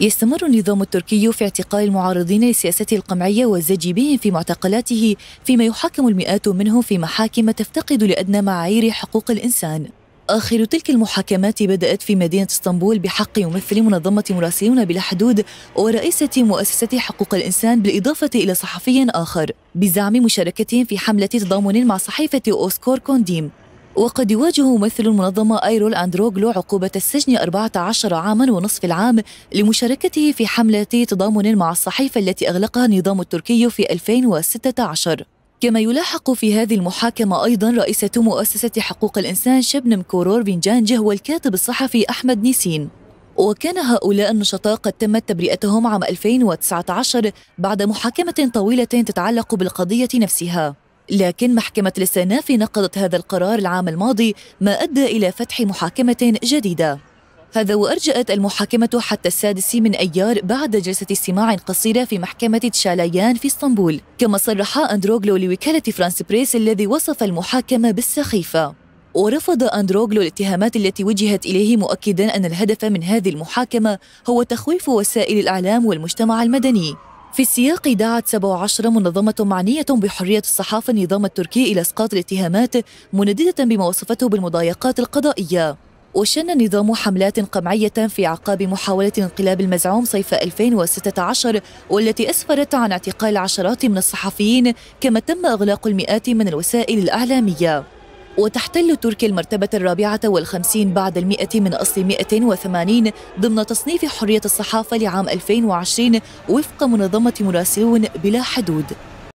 يستمر النظام التركي في اعتقال المعارضين لسياسته القمعية والزج بهم في معتقلاته فيما يحاكم المئات منهم في محاكم تفتقد لأدنى معايير حقوق الإنسان آخر تلك المحاكمات بدأت في مدينة اسطنبول بحق ممثل منظمة مراسلون بلا حدود ورئيسة مؤسسة حقوق الإنسان بالإضافة إلى صحفي آخر بزعم مشاركتهم في حملة تضامن مع صحيفة أوسكور كونديم وقد يواجه ممثل المنظمة أيرول أندروغلو عقوبة السجن 14 عاما ونصف العام لمشاركته في حملة تضامن مع الصحيفة التي أغلقها النظام التركي في 2016 كما يلاحق في هذه المحاكمة أيضا رئيسة مؤسسة حقوق الإنسان شبنم كورور جانجه والكاتب الصحفي أحمد نيسين وكان هؤلاء النشطاء قد تمت تبرئتهم عام 2019 بعد محاكمة طويلة تتعلق بالقضية نفسها لكن محكمة الاستئناف نقضت هذا القرار العام الماضي ما أدى إلى فتح محاكمة جديدة هذا وأرجأت المحاكمة حتى السادس من أيار بعد جلسة استماع قصيرة في محكمة تشالايان في اسطنبول كما صرح أندروغلو لوكالة فرانس بريس الذي وصف المحاكمة بالسخيفة ورفض أندروغلو الاتهامات التي وجهت إليه مؤكدا أن الهدف من هذه المحاكمة هو تخويف وسائل الإعلام والمجتمع المدني في السياق دعت 17 منظمة معنية بحرية الصحافة النظام التركي إلى إسقاط الاتهامات منددة بما وصفته بالمضايقات القضائية وشن النظام حملات قمعية في عقاب محاولة انقلاب المزعوم صيف 2016 والتي أسفرت عن اعتقال عشرات من الصحفيين كما تم إغلاق المئات من الوسائل الإعلامية وتحتل تركيا المرتبة الرابعة والخمسين بعد المئة من أصل 180 ضمن تصنيف حرية الصحافة لعام 2020 وفق منظمة مراسلون بلا حدود